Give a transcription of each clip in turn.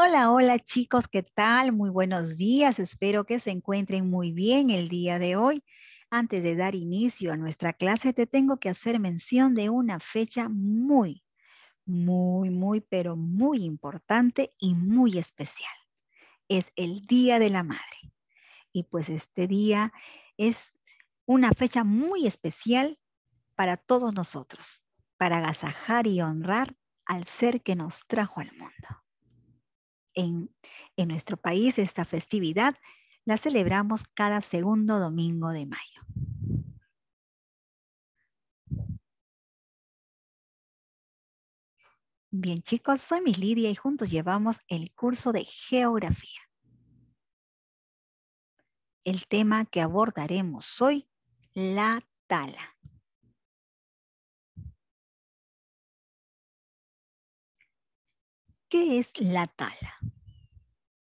Hola, hola chicos, ¿qué tal? Muy buenos días, espero que se encuentren muy bien el día de hoy. Antes de dar inicio a nuestra clase, te tengo que hacer mención de una fecha muy, muy, muy, pero muy importante y muy especial. Es el Día de la Madre. Y pues este día es una fecha muy especial para todos nosotros, para agasajar y honrar al ser que nos trajo al mundo. En, nuestro país esta festividad la celebramos cada segundo domingo de mayo. Bien chicos, soy Miss Lidia y juntos llevamos el curso de geografía. El tema que abordaremos hoy, la tala. ¿Qué es la tala?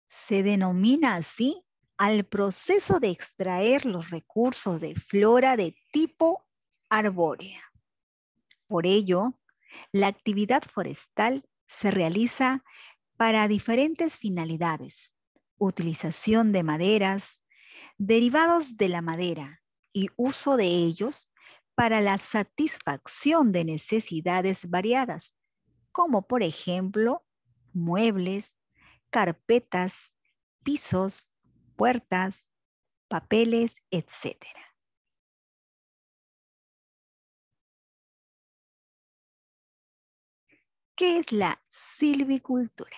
Se denomina así al proceso de extraer los recursos de flora de tipo arbórea. Por ello, la actividad forestal se realiza para diferentes finalidades. Utilización de maderas, derivados de la madera y uso de ellos para la satisfacción de necesidades variadas, como por ejemplo muebles, carpetas, pisos, puertas, papeles, etc. ¿Qué es la silvicultura?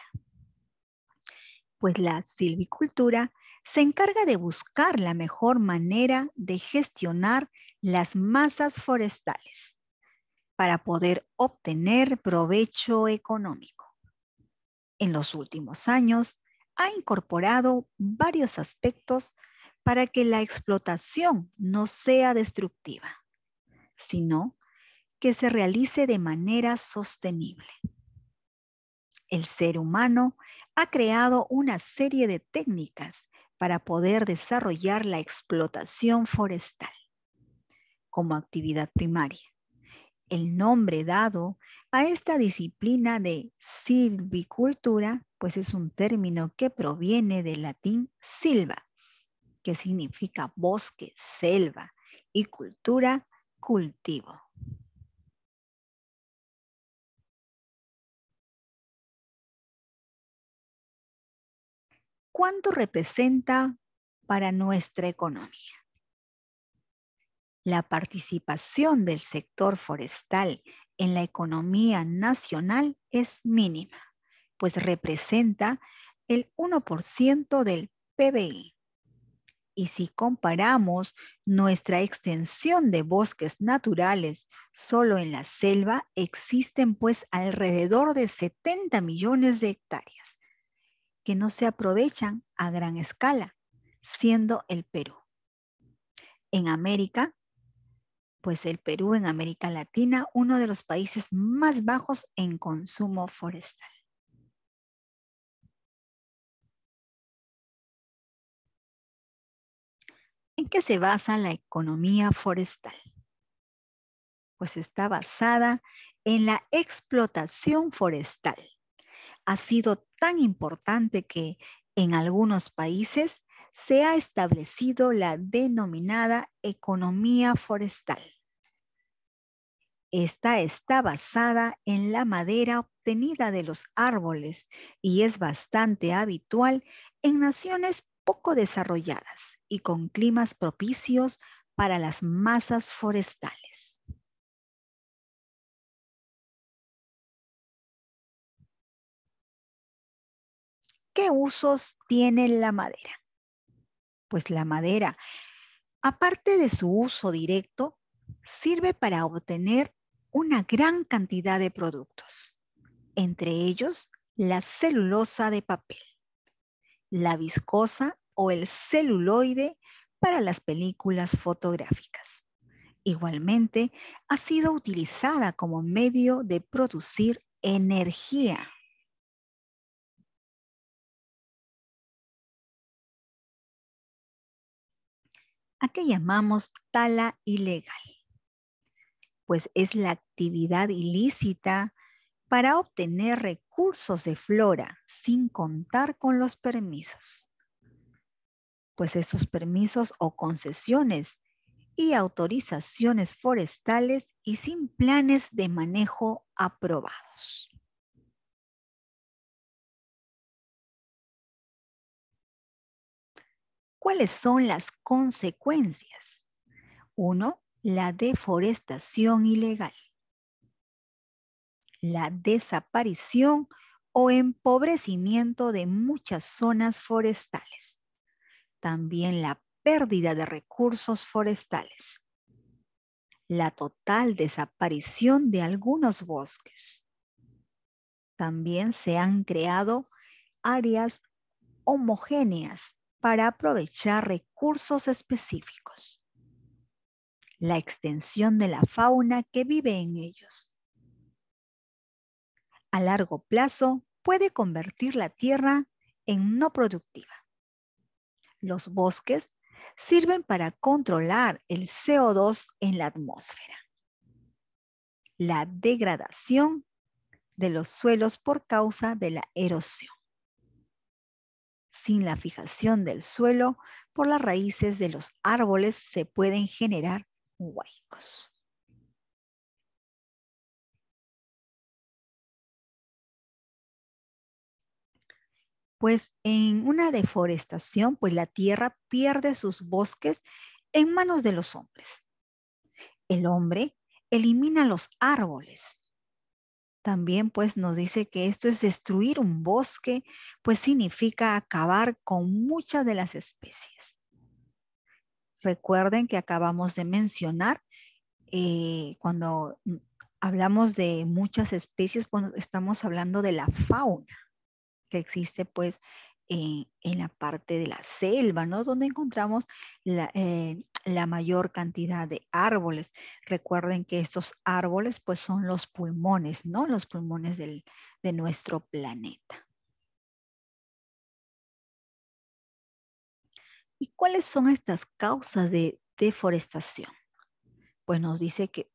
Pues la silvicultura se encarga de buscar la mejor manera de gestionar las masas forestales para poder obtener provecho económico. En los últimos años ha incorporado varios aspectos para que la explotación no sea destructiva, sino que se realice de manera sostenible. El ser humano ha creado una serie de técnicas para poder desarrollar la explotación forestal como actividad primaria el nombre dado a esta disciplina de silvicultura, pues es un término que proviene del latín silva, que significa bosque, selva, y cultura, cultivo. ¿Cuánto representa para nuestra economía? la participación del sector forestal en la economía nacional es mínima, pues representa el 1% del PBI. Y si comparamos nuestra extensión de bosques naturales, solo en la selva existen pues alrededor de 70 millones de hectáreas que no se aprovechan a gran escala, siendo el Perú. En América pues el Perú en América Latina, uno de los países más bajos en consumo forestal. ¿En qué se basa la economía forestal? Pues está basada en la explotación forestal. Ha sido tan importante que en algunos países se ha establecido la denominada economía forestal. Esta está basada en la madera obtenida de los árboles y es bastante habitual en naciones poco desarrolladas y con climas propicios para las masas forestales. ¿Qué usos tiene la madera? pues la madera, aparte de su uso directo, sirve para obtener una gran cantidad de productos, entre ellos la celulosa de papel, la viscosa o el celuloide para las películas fotográficas. Igualmente, ha sido utilizada como medio de producir energía. ¿A qué llamamos tala ilegal? Pues es la actividad ilícita para obtener recursos de flora sin contar con los permisos. Pues estos permisos o concesiones y autorizaciones forestales y sin planes de manejo aprobados. ¿Cuáles son las consecuencias? Uno, la deforestación ilegal, la desaparición o empobrecimiento de muchas zonas forestales, también la pérdida de recursos forestales, la total desaparición de algunos bosques. También se han creado áreas homogéneas para aprovechar recursos específicos, la extensión de la fauna que vive en ellos. A largo plazo puede convertir la tierra en no productiva. Los bosques sirven para controlar el CO2 en la atmósfera. La degradación de los suelos por causa de la erosión. Sin la fijación del suelo por las raíces de los árboles se pueden generar huaicos. Pues en una deforestación, pues la tierra pierde sus bosques en manos de los hombres. El hombre elimina los árboles también pues nos dice que esto es destruir un bosque, pues significa acabar con muchas de las especies. Recuerden que acabamos de mencionar eh, cuando hablamos de muchas especies, estamos hablando de la fauna que existe pues en, la parte de la selva, ¿no? Donde encontramos la, eh, la mayor cantidad de árboles. Recuerden que estos árboles pues son los pulmones, ¿no? Los pulmones del, de nuestro planeta. ¿Y cuáles son estas causas de deforestación? Pues nos dice que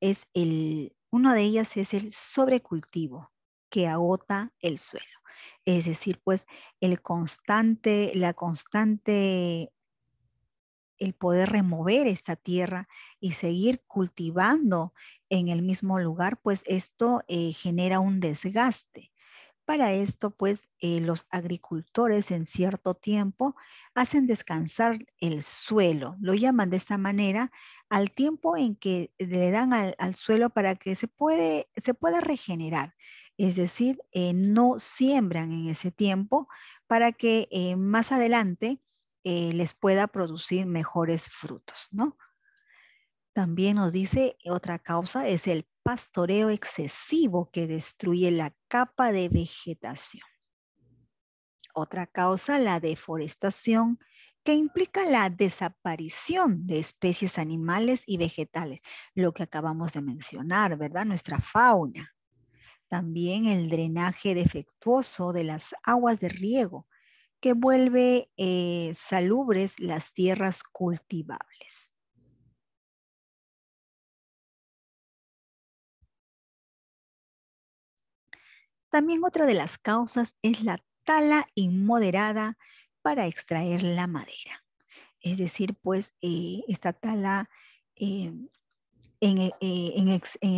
es el, una de ellas es el sobrecultivo que agota el suelo. Es decir, pues el constante, la constante el poder remover esta tierra y seguir cultivando en el mismo lugar, pues esto eh, genera un desgaste. Para esto, pues eh, los agricultores en cierto tiempo hacen descansar el suelo, lo llaman de esta manera, al tiempo en que le dan al, suelo para que se, puede, se pueda regenerar es decir, eh, no siembran en ese tiempo para que más adelante eh, les pueda producir mejores frutos, ¿no? También nos dice otra causa es el pastoreo excesivo que destruye la capa de vegetación. Otra causa, la deforestación, que implica la desaparición de especies animales y vegetales, lo que acabamos de mencionar, ¿verdad? Nuestra fauna. También el drenaje defectuoso de las aguas de riego, que vuelve eh, salubres las tierras cultivables. También otra de las causas es la tala inmoderada para extraer la madera. Es decir, pues eh, esta tala eh, en, en,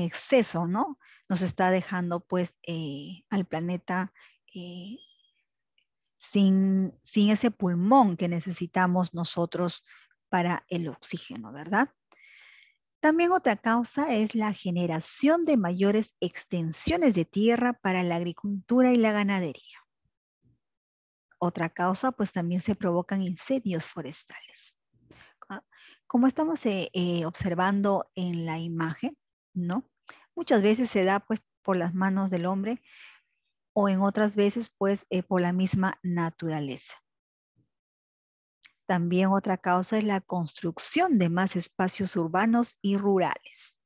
exceso, ¿no? Nos está dejando pues al planeta sin, ese pulmón que necesitamos nosotros para el oxígeno, ¿verdad? También otra causa es la generación de mayores extensiones de tierra para la agricultura y la ganadería. Otra causa, pues también se provocan incendios forestales. Ah, como estamos eh, eh, observando en la imagen, ¿no? Muchas veces se da pues, por las manos del hombre o en otras veces pues eh, por la misma naturaleza. También otra causa es la construcción de más espacios urbanos y rurales.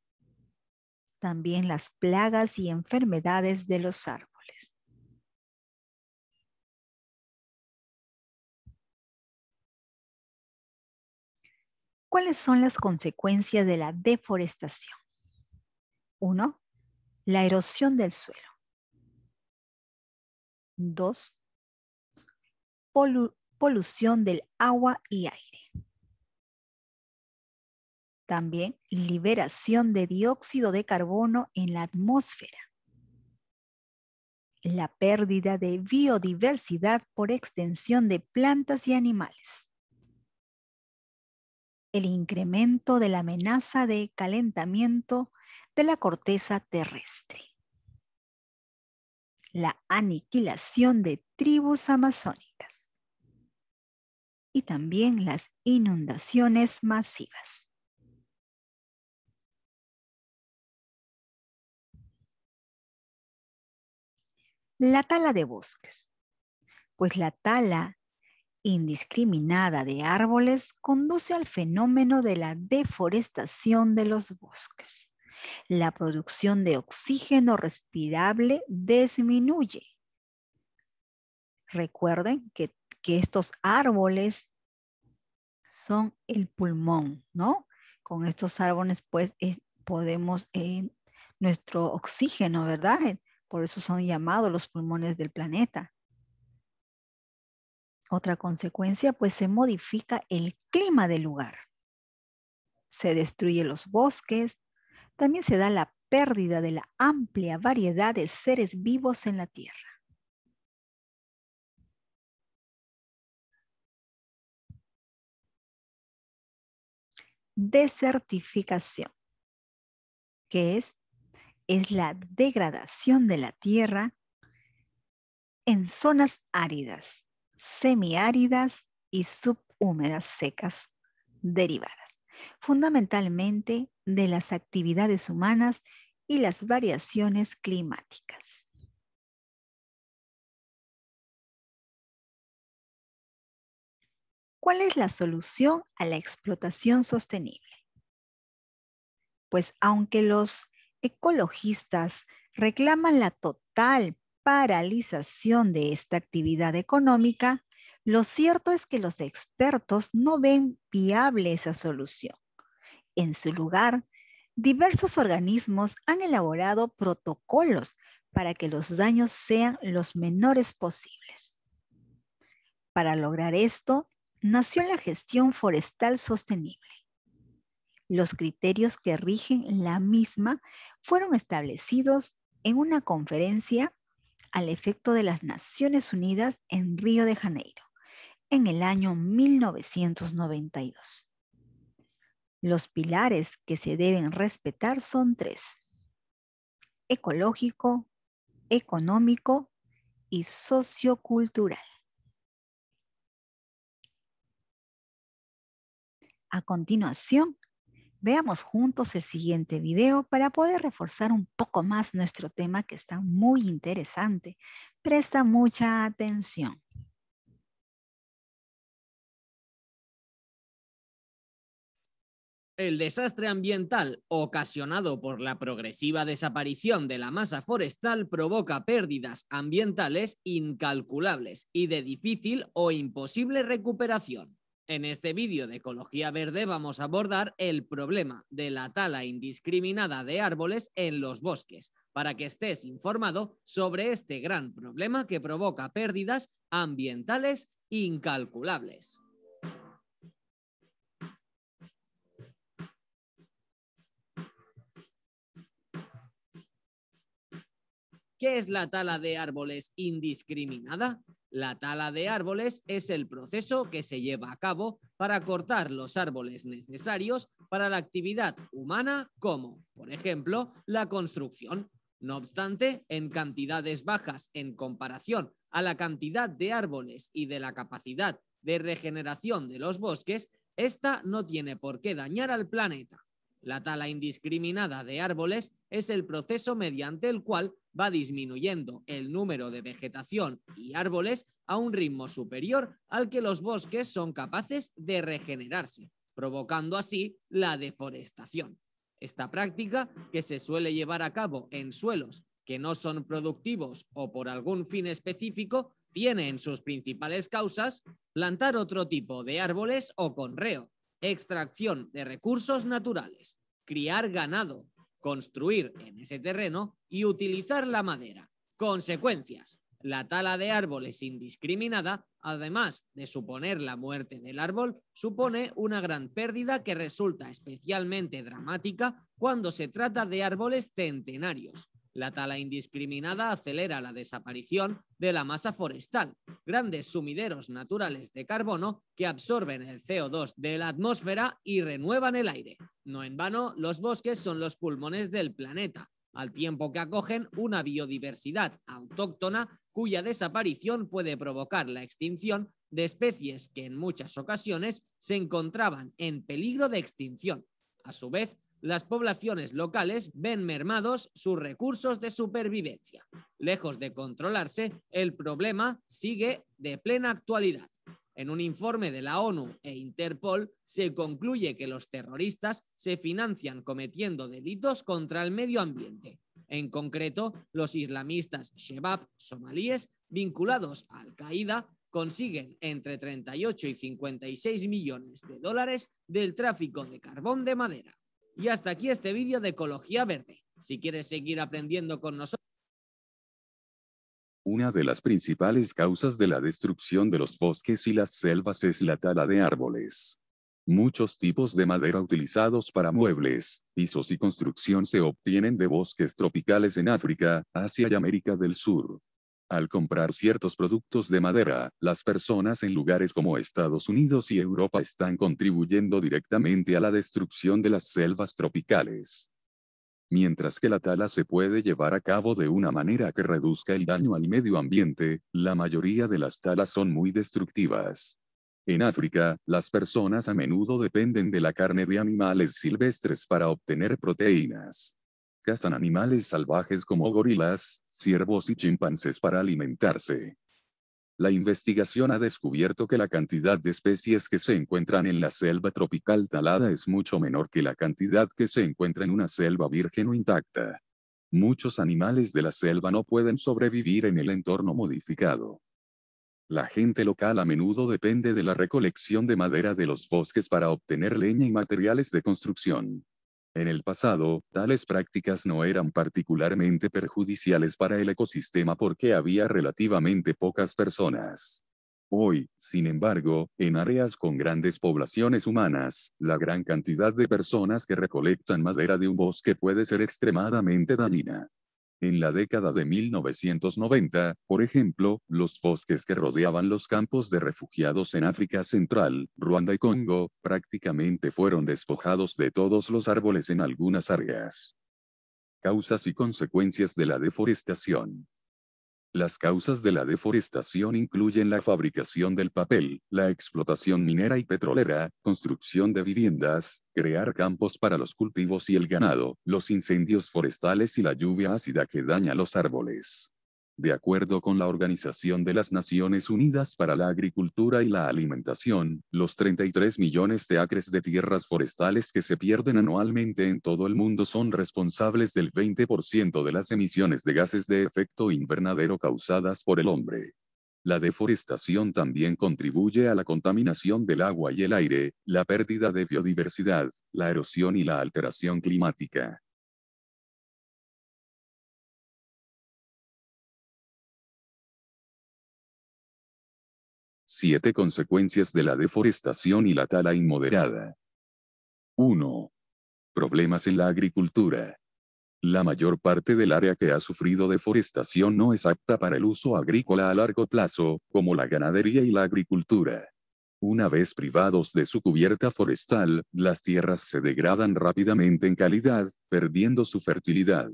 También las plagas y enfermedades de los árboles. ¿Cuáles son las consecuencias de la deforestación? Uno, la erosión del suelo. 2. polución del agua y aire. También liberación de dióxido de carbono en la atmósfera. La pérdida de biodiversidad por extensión de plantas y animales. El incremento de la amenaza de calentamiento de la corteza terrestre la aniquilación de tribus amazónicas y también las inundaciones masivas. La tala de bosques, pues la tala indiscriminada de árboles conduce al fenómeno de la deforestación de los bosques. La producción de oxígeno respirable disminuye. Recuerden que, estos árboles son el pulmón, ¿no? Con estos árboles, pues, eh, podemos, eh, nuestro oxígeno, ¿verdad? Por eso son llamados los pulmones del planeta. Otra consecuencia, pues se modifica el clima del lugar. Se destruyen los bosques, también se da la pérdida de la amplia variedad de seres vivos en la Tierra. Desertificación, que es, es la degradación de la Tierra en zonas áridas, semiáridas y subhúmedas secas derivadas, fundamentalmente de las actividades humanas y las variaciones climáticas. ¿Cuál es la solución a la explotación sostenible? Pues aunque los ecologistas reclaman la total paralización de esta actividad económica, lo cierto es que los expertos no ven viable esa solución. En su lugar, diversos organismos han elaborado protocolos para que los daños sean los menores posibles. Para lograr esto, nació la gestión forestal sostenible. Los criterios que rigen la misma fueron establecidos en una conferencia al efecto de las Naciones Unidas en Río de Janeiro en el año 1992. Los pilares que se deben respetar son tres. Ecológico, económico y sociocultural. A continuación, veamos juntos el siguiente video para poder reforzar un poco más nuestro tema que está muy interesante. Presta mucha atención. el desastre ambiental ocasionado por la progresiva desaparición de la masa forestal provoca pérdidas ambientales incalculables y de difícil o imposible recuperación. En este vídeo de Ecología Verde vamos a abordar el problema de la tala indiscriminada de árboles en los bosques, para que estés informado sobre este gran problema que provoca pérdidas ambientales incalculables. ¿Qué es la tala de árboles indiscriminada? La tala de árboles es el proceso que se lleva a cabo para cortar los árboles necesarios para la actividad humana como, por ejemplo, la construcción. No obstante, en cantidades bajas en comparación a la cantidad de árboles y de la capacidad de regeneración de los bosques, esta no tiene por qué dañar al planeta. La tala indiscriminada de árboles es el proceso mediante el cual va disminuyendo el número de vegetación y árboles a un ritmo superior al que los bosques son capaces de regenerarse, provocando así la deforestación. Esta práctica, que se suele llevar a cabo en suelos que no son productivos o por algún fin específico, tiene en sus principales causas plantar otro tipo de árboles o conreo, extracción de recursos naturales, criar ganado, construir en ese terreno y utilizar la madera. Consecuencias. La tala de árboles indiscriminada, además de suponer la muerte del árbol, supone una gran pérdida que resulta especialmente dramática cuando se trata de árboles centenarios, la tala indiscriminada acelera la desaparición de la masa forestal, grandes sumideros naturales de carbono que absorben el CO2 de la atmósfera y renuevan el aire. No en vano, los bosques son los pulmones del planeta, al tiempo que acogen una biodiversidad autóctona cuya desaparición puede provocar la extinción de especies que en muchas ocasiones se encontraban en peligro de extinción. A su vez, las poblaciones locales ven mermados sus recursos de supervivencia. Lejos de controlarse, el problema sigue de plena actualidad. En un informe de la ONU e Interpol se concluye que los terroristas se financian cometiendo delitos contra el medio ambiente. En concreto, los islamistas Shebab somalíes vinculados a Al-Qaeda consiguen entre 38 y 56 millones de dólares del tráfico de carbón de madera. Y hasta aquí este vídeo de Ecología Verde. Si quieres seguir aprendiendo con nosotros. Una de las principales causas de la destrucción de los bosques y las selvas es la tala de árboles. Muchos tipos de madera utilizados para muebles, pisos y construcción se obtienen de bosques tropicales en África, Asia y América del Sur. Al comprar ciertos productos de madera, las personas en lugares como Estados Unidos y Europa están contribuyendo directamente a la destrucción de las selvas tropicales. Mientras que la tala se puede llevar a cabo de una manera que reduzca el daño al medio ambiente, la mayoría de las talas son muy destructivas. En África, las personas a menudo dependen de la carne de animales silvestres para obtener proteínas cazan animales salvajes como gorilas, ciervos y chimpancés para alimentarse. La investigación ha descubierto que la cantidad de especies que se encuentran en la selva tropical talada es mucho menor que la cantidad que se encuentra en una selva virgen o intacta. Muchos animales de la selva no pueden sobrevivir en el entorno modificado. La gente local a menudo depende de la recolección de madera de los bosques para obtener leña y materiales de construcción. En el pasado, tales prácticas no eran particularmente perjudiciales para el ecosistema porque había relativamente pocas personas. Hoy, sin embargo, en áreas con grandes poblaciones humanas, la gran cantidad de personas que recolectan madera de un bosque puede ser extremadamente dañina. En la década de 1990, por ejemplo, los bosques que rodeaban los campos de refugiados en África Central, Ruanda y Congo, prácticamente fueron despojados de todos los árboles en algunas áreas. Causas y consecuencias de la deforestación. Las causas de la deforestación incluyen la fabricación del papel, la explotación minera y petrolera, construcción de viviendas, crear campos para los cultivos y el ganado, los incendios forestales y la lluvia ácida que daña los árboles de acuerdo con la Organización de las Naciones Unidas para la Agricultura y la Alimentación, los 33 millones de acres de tierras forestales que se pierden anualmente en todo el mundo son responsables del 20% de las emisiones de gases de efecto invernadero causadas por el hombre. La deforestación también contribuye a la contaminación del agua y el aire, la pérdida de biodiversidad, la erosión y la alteración climática. siete consecuencias de la deforestación y la tala inmoderada. 1. Problemas en la agricultura. La mayor parte del área que ha sufrido deforestación no es apta para el uso agrícola a largo plazo, como la ganadería y la agricultura. Una vez privados de su cubierta forestal, las tierras se degradan rápidamente en calidad, perdiendo su fertilidad.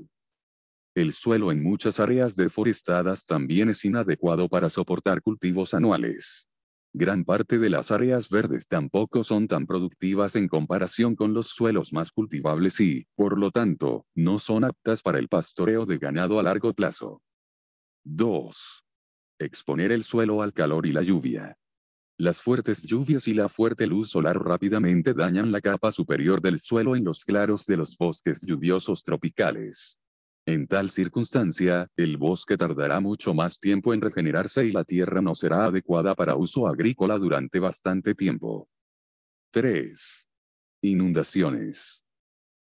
El suelo en muchas áreas deforestadas también es inadecuado para soportar cultivos anuales. Gran parte de las áreas verdes tampoco son tan productivas en comparación con los suelos más cultivables y, por lo tanto, no son aptas para el pastoreo de ganado a largo plazo. 2. Exponer el suelo al calor y la lluvia. Las fuertes lluvias y la fuerte luz solar rápidamente dañan la capa superior del suelo en los claros de los bosques lluviosos tropicales. En tal circunstancia, el bosque tardará mucho más tiempo en regenerarse y la tierra no será adecuada para uso agrícola durante bastante tiempo. 3. Inundaciones.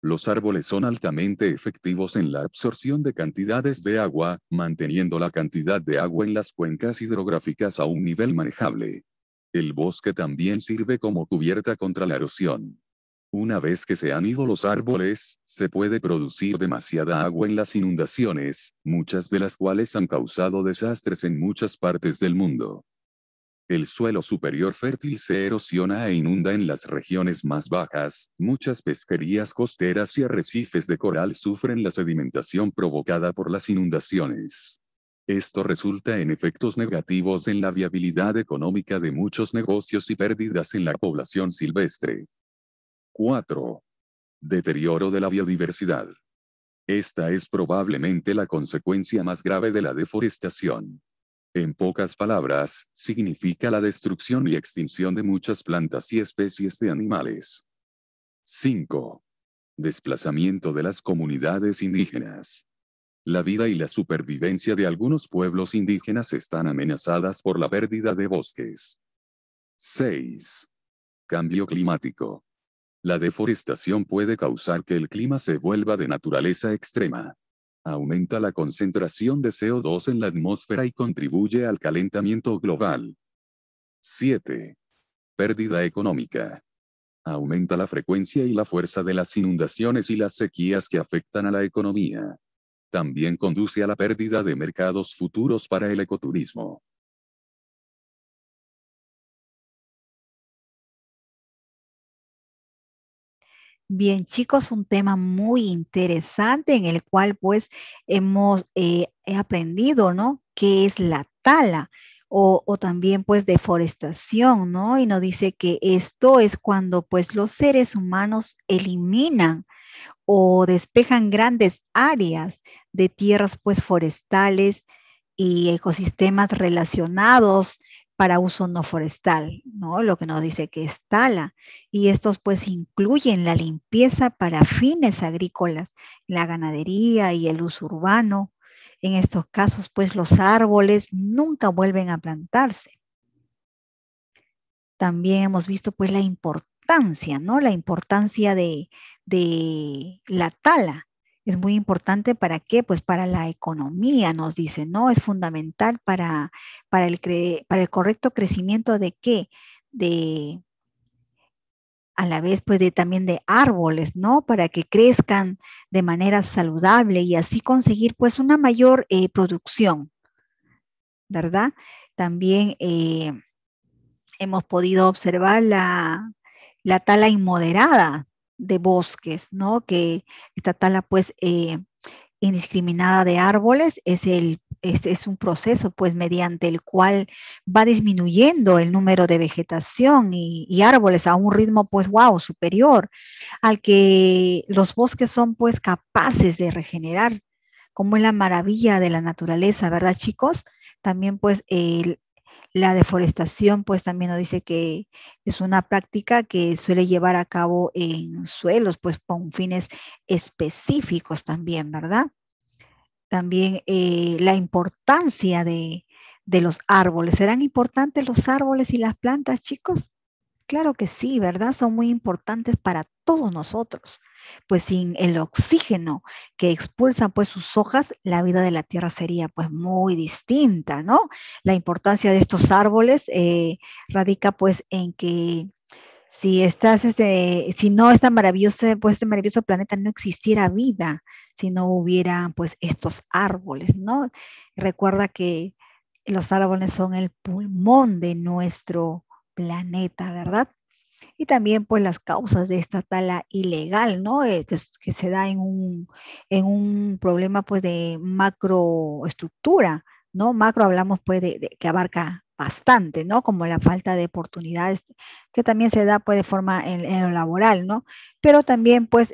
Los árboles son altamente efectivos en la absorción de cantidades de agua, manteniendo la cantidad de agua en las cuencas hidrográficas a un nivel manejable. El bosque también sirve como cubierta contra la erosión. Una vez que se han ido los árboles, se puede producir demasiada agua en las inundaciones, muchas de las cuales han causado desastres en muchas partes del mundo. El suelo superior fértil se erosiona e inunda en las regiones más bajas, muchas pesquerías costeras y arrecifes de coral sufren la sedimentación provocada por las inundaciones. Esto resulta en efectos negativos en la viabilidad económica de muchos negocios y pérdidas en la población silvestre. 4. Deterioro de la biodiversidad. Esta es probablemente la consecuencia más grave de la deforestación. En pocas palabras, significa la destrucción y extinción de muchas plantas y especies de animales. 5. Desplazamiento de las comunidades indígenas. La vida y la supervivencia de algunos pueblos indígenas están amenazadas por la pérdida de bosques. 6. Cambio climático. La deforestación puede causar que el clima se vuelva de naturaleza extrema. Aumenta la concentración de CO2 en la atmósfera y contribuye al calentamiento global. 7. Pérdida económica. Aumenta la frecuencia y la fuerza de las inundaciones y las sequías que afectan a la economía. También conduce a la pérdida de mercados futuros para el ecoturismo. Bien chicos, un tema muy interesante en el cual pues hemos eh, aprendido, ¿no? ¿Qué es la tala? O, o, también pues deforestación, ¿no? Y nos dice que esto es cuando pues los seres humanos eliminan o despejan grandes áreas de tierras pues forestales y ecosistemas relacionados para uso no forestal, ¿no? Lo que nos dice que es tala. Y estos pues incluyen la limpieza para fines agrícolas, la ganadería y el uso urbano. En estos casos pues los árboles nunca vuelven a plantarse. También hemos visto pues la importancia, ¿no? La importancia de, de la tala es muy importante para qué? Pues para la economía, nos dicen, ¿no? Es fundamental para, para, el, para el correcto crecimiento de qué? De, a la vez pues también de árboles, ¿no? Para que crezcan de manera saludable y así conseguir pues una mayor eh, producción, ¿verdad? También eh, hemos podido observar la, la tala inmoderada de bosques, ¿no? Que esta tala, pues, eh, indiscriminada de árboles es, el, es, es, un proceso, pues, mediante el cual va disminuyendo el número de vegetación y, y, árboles a un ritmo, pues, wow, superior al que los bosques son, pues, capaces de regenerar, como es la maravilla de la naturaleza, ¿verdad, chicos? También, pues, el, la deforestación, pues también nos dice que es una práctica que suele llevar a cabo en suelos, pues con fines específicos también, ¿verdad? También eh, la importancia de, de los árboles. ¿Serán importantes los árboles y las plantas, chicos? Claro que sí, ¿verdad? Son muy importantes para todos nosotros. Pues sin el oxígeno que expulsan pues sus hojas, la vida de la tierra sería pues muy distinta, ¿no? La importancia de estos árboles eh, radica pues en que si estás este, si no esta maravilloso pues este maravilloso planeta no existiera vida, si no hubiera pues estos árboles, ¿no? Recuerda que los árboles son el pulmón de nuestro planeta, ¿verdad? y también pues las causas de esta tala ilegal, ¿no? Eh, que, se da en un, problema pues de macroestructura, ¿no? Macro hablamos pues de, que abarca bastante, ¿no? Como la falta de oportunidades que también se da pues de forma en, lo laboral, ¿no? Pero también pues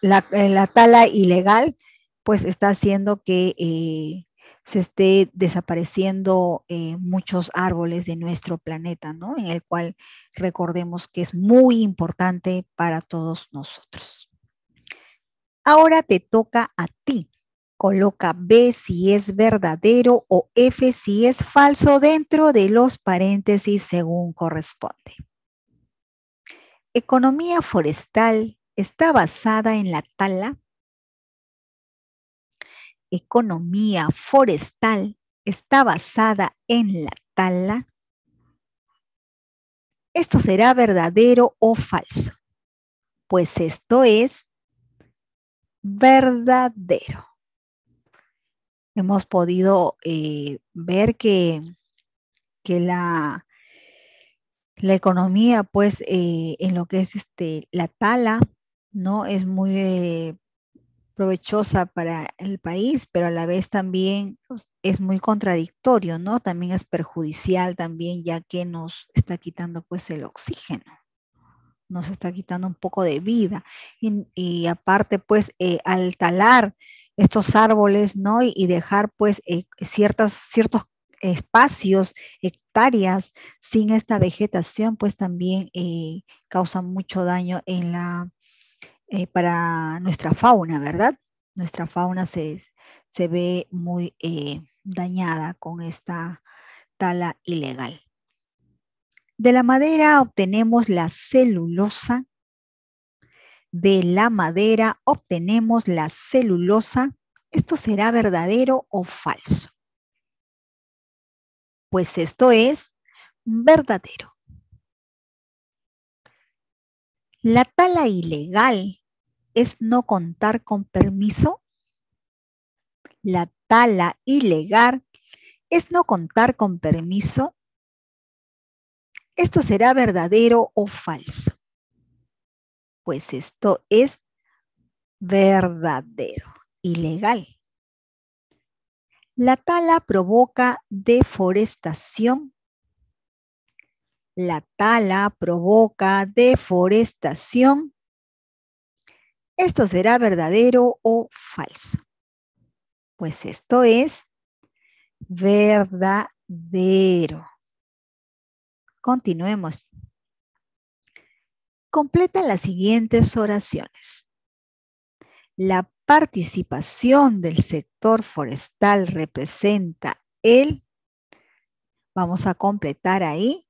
la, tala ilegal pues está haciendo que eh, se esté desapareciendo eh, muchos árboles de nuestro planeta, ¿no? En el cual recordemos que es muy importante para todos nosotros. Ahora te toca a ti. Coloca B si es verdadero o F si es falso dentro de los paréntesis según corresponde. Economía forestal está basada en la tala, economía forestal está basada en la tala? ¿Esto será verdadero o falso? Pues esto es verdadero. Hemos podido eh, ver que, que la, la, economía, pues, eh, en lo que es este, la tala, ¿no? Es muy eh, provechosa para el país, pero a la vez también pues, es muy contradictorio, ¿no? También es perjudicial también, ya que nos está quitando pues el oxígeno, nos está quitando un poco de vida. Y, aparte pues eh, al talar estos árboles, ¿no? Y, dejar pues eh, ciertas, ciertos espacios, hectáreas sin esta vegetación, pues también eh, causa mucho daño en la eh, para nuestra fauna, ¿verdad? Nuestra fauna se, ve muy eh, dañada con esta tala ilegal. De la madera obtenemos la celulosa. De la madera obtenemos la celulosa. ¿Esto será verdadero o falso? Pues esto es verdadero. La tala ilegal es no contar con permiso. La tala ilegal es no contar con permiso. ¿Esto será verdadero o falso? Pues esto es verdadero, ilegal. La tala provoca deforestación. La tala provoca deforestación ¿Esto será verdadero o falso? Pues esto es verdadero. Continuemos. Completa las siguientes oraciones. La participación del sector forestal representa el... Vamos a completar ahí.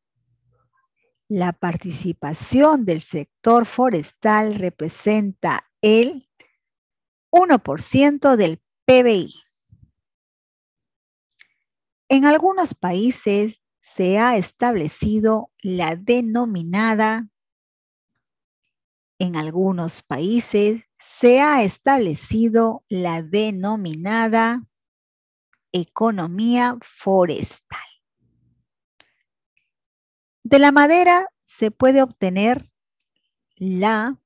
La participación del sector forestal representa el 1% del PBI. En algunos países se ha establecido la denominada, en algunos países se ha establecido la denominada economía forestal. De la madera se puede obtener la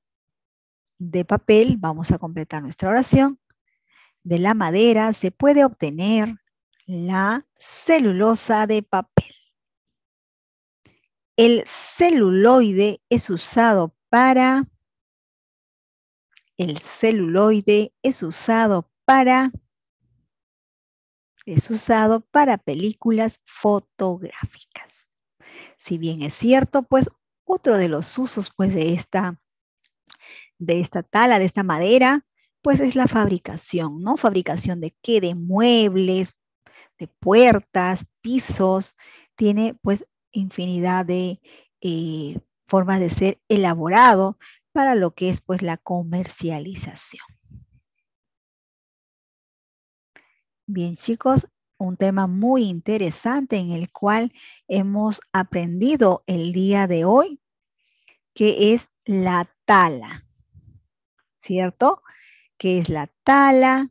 de papel vamos a completar nuestra oración. De la madera se puede obtener la celulosa de papel. El celuloide es usado para... El celuloide es usado para... Es usado para películas fotográficas. Si bien es cierto, pues otro de los usos pues, de esta de esta tala, de esta madera, pues es la fabricación, ¿no? Fabricación de qué? De muebles, de puertas, pisos, tiene pues infinidad de eh, formas de ser elaborado para lo que es pues la comercialización. Bien chicos, un tema muy interesante en el cual hemos aprendido el día de hoy, que es la tala. ¿cierto? Que es la tala.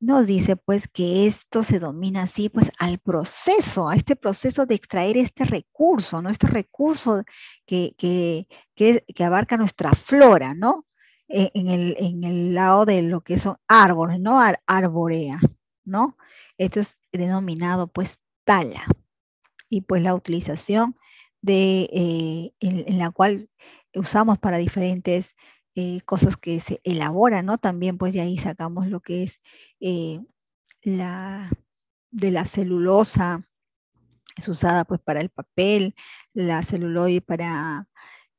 Nos dice pues que esto se domina así pues al proceso, a este proceso de extraer este recurso, ¿no? Este recurso que, que, abarca nuestra flora, ¿no? E, en el, lado de lo que son árboles, ¿no? arborea, ¿no? Esto es denominado pues tala. Y pues la utilización de, eh, en la cual usamos para diferentes eh, cosas que se elaboran, ¿no? También pues de ahí sacamos lo que es eh, la de la celulosa, es usada pues para el papel, la celuloide para,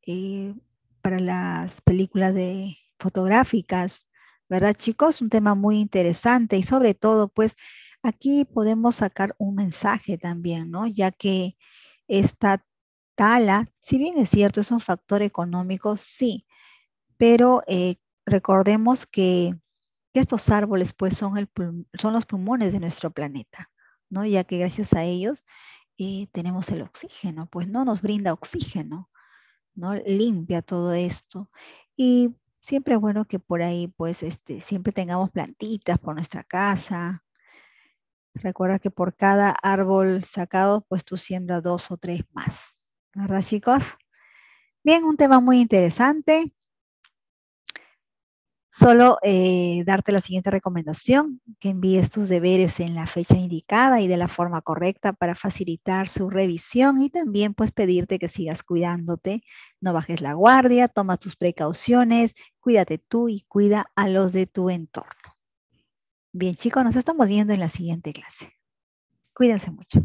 eh, para las películas fotográficas, ¿verdad chicos? Un tema muy interesante y sobre todo pues aquí podemos sacar un mensaje también, ¿no? Ya que esta tala, si bien es cierto, es un factor económico, sí, pero eh, recordemos que, estos árboles pues son, el son los pulmones de nuestro planeta, ¿no? Ya que gracias a ellos eh, tenemos el oxígeno, pues no nos brinda oxígeno, ¿no? Limpia todo esto. Y siempre es bueno que por ahí pues este, siempre tengamos plantitas por nuestra casa. Recuerda que por cada árbol sacado, pues tú siembras dos o tres más. ¿Verdad, chicos? Bien, un tema muy interesante. Solo eh, darte la siguiente recomendación, que envíes tus deberes en la fecha indicada y de la forma correcta para facilitar su revisión y también pues pedirte que sigas cuidándote, no bajes la guardia, toma tus precauciones, cuídate tú y cuida a los de tu entorno. Bien chicos, nos estamos viendo en la siguiente clase. Cuídense mucho.